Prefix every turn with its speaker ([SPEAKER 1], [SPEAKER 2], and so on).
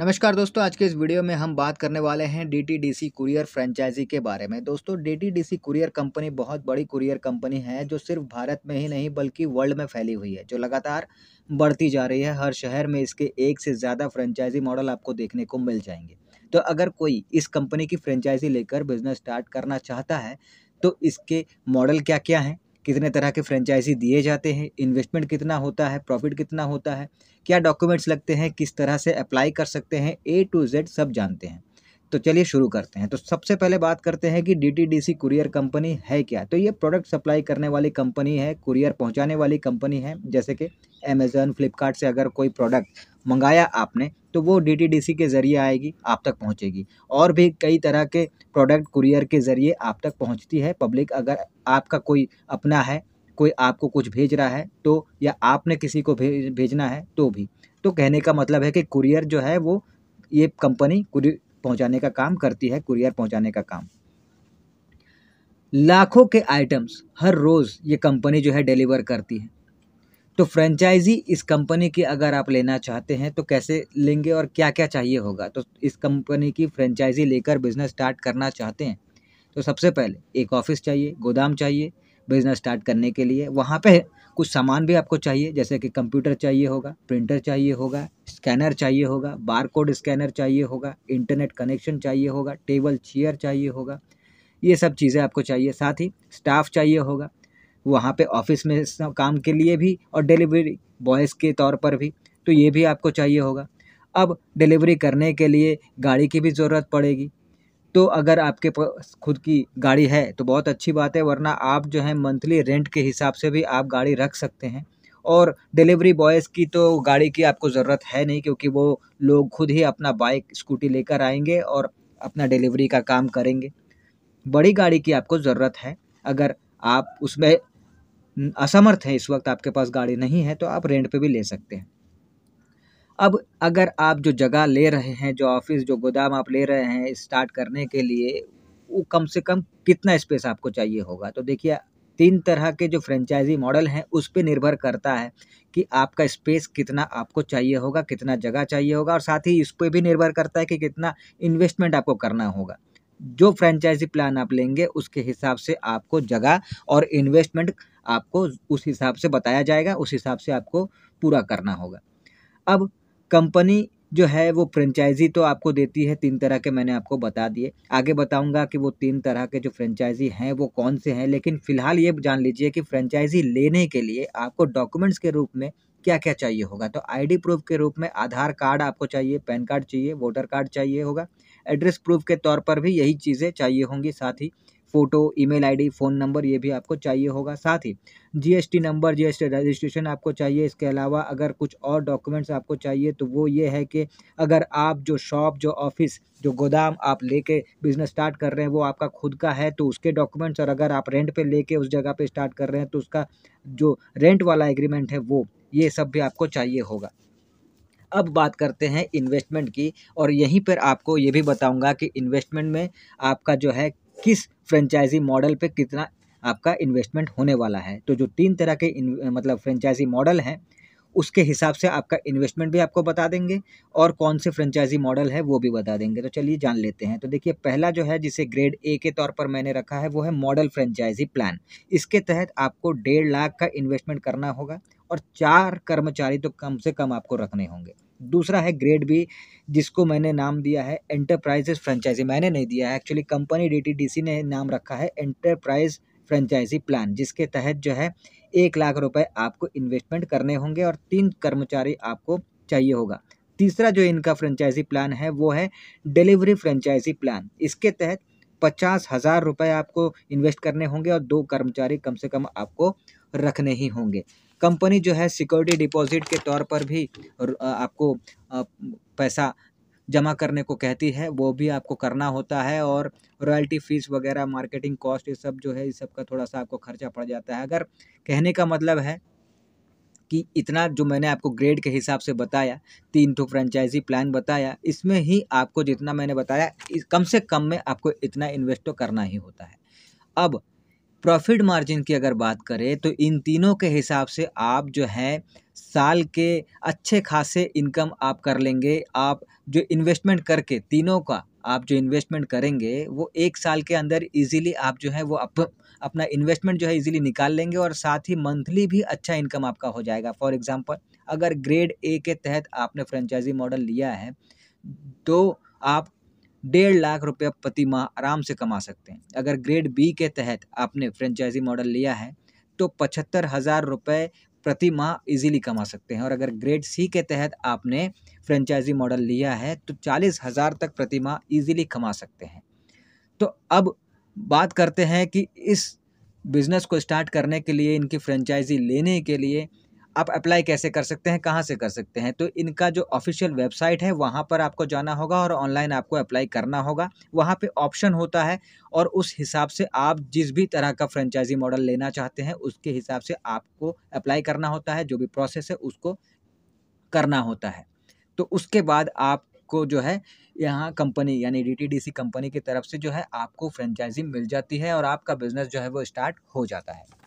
[SPEAKER 1] नमस्कार दोस्तों आज के इस वीडियो में हम बात करने वाले हैं डीटीडीसी कुरियर फ्रेंचाइजी के बारे में दोस्तों डीटीडीसी कुरियर कंपनी बहुत बड़ी कुरियर कंपनी है जो सिर्फ भारत में ही नहीं बल्कि वर्ल्ड में फैली हुई है जो लगातार बढ़ती जा रही है हर शहर में इसके एक से ज़्यादा फ्रेंचाइजी मॉडल आपको देखने को मिल जाएंगे तो अगर कोई इस कंपनी की फ्रेंचाइजी लेकर बिजनेस स्टार्ट करना चाहता है तो इसके मॉडल क्या क्या हैं कितने तरह के फ्रेंचाइजी दिए जाते हैं इन्वेस्टमेंट कितना होता है प्रॉफिट कितना होता है क्या डॉक्यूमेंट्स लगते हैं किस तरह से अप्लाई कर सकते हैं ए टू जेड सब जानते हैं तो चलिए शुरू करते हैं तो सबसे पहले बात करते हैं कि डीटीडीसी कुरियर कंपनी है क्या तो ये प्रोडक्ट सप्लाई करने वाली कंपनी है कुरियर पहुंचाने वाली कंपनी है जैसे कि अमेज़न फ्लिपकार्ट से अगर कोई प्रोडक्ट मंगाया आपने तो वो डीटीडीसी के ज़रिए आएगी आप तक पहुंचेगी और भी कई तरह के प्रोडक्ट कुरियर के ज़रिए आप तक पहुँचती है पब्लिक अगर आपका कोई अपना है कोई आपको कुछ भेज रहा है तो या आपने किसी को भेज भेजना है तो भी तो कहने का मतलब है कि कुरियर जो है वो ये कंपनी पहुंचाने का काम करती है कुरियर पहुंचाने का काम लाखों के आइटम्स हर रोज़ ये कंपनी जो है डिलीवर करती है तो फ्रेंचाइजी इस कंपनी की अगर आप लेना चाहते हैं तो कैसे लेंगे और क्या क्या चाहिए होगा तो इस कंपनी की फ्रेंचाइजी लेकर बिज़नेस स्टार्ट करना चाहते हैं तो सबसे पहले एक ऑफिस चाहिए गोदाम चाहिए बिज़नेस स्टार्ट करने के लिए वहाँ पे कुछ सामान भी आपको चाहिए जैसे कि कंप्यूटर चाहिए होगा प्रिंटर चाहिए होगा स्कैनर चाहिए होगा बार कोड स्कैनर चाहिए होगा इंटरनेट कनेक्शन चाहिए होगा टेबल चेयर चाहिए होगा ये सब चीज़ें आपको चाहिए साथ ही स्टाफ चाहिए होगा वहाँ पे ऑफिस में काम के लिए भी और डिलीवरी बॉयज़ के तौर पर भी तो ये भी आपको चाहिए होगा अब डिलीवरी करने के लिए गाड़ी की भी ज़रूरत पड़ेगी तो अगर आपके पास खुद की गाड़ी है तो बहुत अच्छी बात है वरना आप जो है मंथली रेंट के हिसाब से भी आप गाड़ी रख सकते हैं और डिलीवरी बॉयज़ की तो गाड़ी की आपको ज़रूरत है नहीं क्योंकि वो लोग खुद ही अपना बाइक स्कूटी लेकर आएंगे और अपना डिलीवरी का काम करेंगे बड़ी गाड़ी की आपको ज़रूरत है अगर आप उसमें असमर्थ हैं इस वक्त आपके पास गाड़ी नहीं है तो आप रेंट पे भी ले सकते हैं अब अगर आप जो जगह ले रहे हैं जो ऑफिस जो गोदाम आप ले रहे हैं स्टार्ट करने के लिए वो कम से कम कितना स्पेस आपको चाहिए होगा तो देखिए तीन तरह के जो फ्रेंचाइजी मॉडल हैं उस पर निर्भर करता है कि आपका स्पेस कितना आपको चाहिए होगा कितना जगह चाहिए होगा और साथ ही इस पर भी निर्भर करता है कि कितना इन्वेस्टमेंट आपको करना होगा जो फ्रेंचाइजी प्लान आप लेंगे उसके हिसाब से आपको जगह और इन्वेस्टमेंट आपको उस हिसाब से बताया जाएगा उस हिसाब से आपको पूरा करना होगा अब कंपनी जो है वो फ्रेंचाइजी तो आपको देती है तीन तरह के मैंने आपको बता दिए आगे बताऊंगा कि वो तीन तरह के जो फ्रेंचाइजी हैं वो कौन से हैं लेकिन फिलहाल ये जान लीजिए कि फ्रेंचाइजी लेने के लिए आपको डॉक्यूमेंट्स के रूप में क्या क्या चाहिए होगा तो आईडी प्रूफ के रूप में आधार कार्ड आपको चाहिए पैन कार्ड चाहिए वोटर कार्ड चाहिए होगा एड्रेस प्रूफ के तौर पर भी यही चीज़ें चाहिए होंगी साथ ही photo email ID phone number ये भी आपको चाहिए होगा साथ ही जीएसटी नंबर जीएसटी रजिस्ट्रेशन आपको चाहिए इसके अलावा अगर कुछ और डॉक्यूमेंट्स आपको चाहिए तो वो ये है कि अगर आप जो शॉप जो ऑफिस जो गोदाम आप लेके बिज़नेस स्टार्ट कर रहे हैं वो आपका खुद का है तो उसके डॉक्यूमेंट्स और अगर आप रेंट पर ले उस जगह पर स्टार्ट कर रहे हैं तो उसका जो रेंट वाला एग्रीमेंट है वो ये सब भी आपको चाहिए होगा अब बात करते हैं इन्वेस्टमेंट की और यहीं पर आपको ये भी बताऊंगा कि इन्वेस्टमेंट में आपका जो है किस फ्रेंचाइजी मॉडल पे कितना आपका इन्वेस्टमेंट होने वाला है तो जो तीन तरह के मतलब फ्रेंचाइजी मॉडल हैं उसके हिसाब से आपका इन्वेस्टमेंट भी आपको बता देंगे और कौन से फ्रेंचाइजी मॉडल है वो भी बता देंगे तो चलिए जान लेते हैं तो देखिए पहला जो है जिसे ग्रेड ए के तौर पर मैंने रखा है वो है मॉडल फ्रेंचाइजी प्लान इसके तहत आपको डेढ़ लाख का इन्वेस्टमेंट करना होगा और चार कर्मचारी तो कम से कम आपको रखने होंगे दूसरा है ग्रेड बी जिसको मैंने नाम दिया है एंटरप्राइजेज फ्रेंचाइजी मैंने नहीं दिया है एक्चुअली कंपनी डीटीडीसी ने नाम रखा है एंटरप्राइज फ्रेंचाइजी प्लान जिसके तहत जो है एक लाख रुपए आपको इन्वेस्टमेंट करने होंगे और तीन कर्मचारी आपको चाहिए होगा तीसरा जो इनका फ्रेंचाइजी प्लान है वो है डिलीवरी फ्रेंचाइजी प्लान इसके तहत पचास हज़ार रुपये आपको इन्वेस्ट करने होंगे और दो कर्मचारी कम से कम आपको रखने ही होंगे कंपनी जो है सिक्योरिटी डिपॉजिट के तौर पर भी आपको पैसा जमा करने को कहती है वो भी आपको करना होता है और रॉयल्टी फ़ीस वगैरह मार्केटिंग कॉस्ट ये सब जो है इस सब का थोड़ा सा आपको खर्चा पड़ जाता है अगर कहने का मतलब है कि इतना जो मैंने आपको ग्रेड के हिसाब से बताया तीन टू फ्रेंचाइजी प्लान बताया इसमें ही आपको जितना मैंने बताया कम से कम में आपको इतना इन्वेस्ट तो करना ही होता है अब प्रॉफिट मार्जिन की अगर बात करें तो इन तीनों के हिसाब से आप जो है साल के अच्छे खासे इनकम आप कर लेंगे आप जो इन्वेस्टमेंट करके तीनों का आप जो इन्वेस्टमेंट करेंगे वो एक साल के अंदर इजीली आप जो है वो अप, अपना इन्वेस्टमेंट जो है इजीली निकाल लेंगे और साथ ही मंथली भी अच्छा इनकम आपका हो जाएगा फॉर एग्जांपल अगर ग्रेड ए के तहत आपने फ्रेंचाइजी मॉडल लिया है तो आप डेढ़ लाख रुपये प्रति माह आराम से कमा सकते हैं अगर ग्रेड बी के तहत आपने फ्रेंचाइजी मॉडल लिया है तो पचहत्तर हज़ार रुपये प्रति माह इजीली कमा सकते हैं और अगर ग्रेड सी के तहत आपने फ्रेंचाइजी मॉडल लिया है तो चालीस हज़ार तक प्रति माह ईजिली कमा सकते हैं तो अब बात करते हैं कि इस बिज़नेस को स्टार्ट करने के लिए इनकी फ्रेंचाइजी लेने के लिए आप अप्लाई कैसे कर सकते हैं कहाँ से कर सकते हैं तो इनका जो ऑफिशियल वेबसाइट है वहाँ पर आपको जाना होगा और ऑनलाइन आपको अप्लाई करना होगा वहाँ पे ऑप्शन होता है और उस हिसाब से आप जिस भी तरह का फ्रेंचाइजी मॉडल लेना चाहते हैं उसके हिसाब से आपको अप्लाई करना होता है जो भी प्रोसेस है उसको करना होता है तो उसके बाद आपको जो है यहाँ कंपनी यानी डीटीडीसी कंपनी की तरफ से जो है आपको फ्रेंचाइजी मिल जाती है और आपका बिज़नेस जो है वो स्टार्ट हो जाता है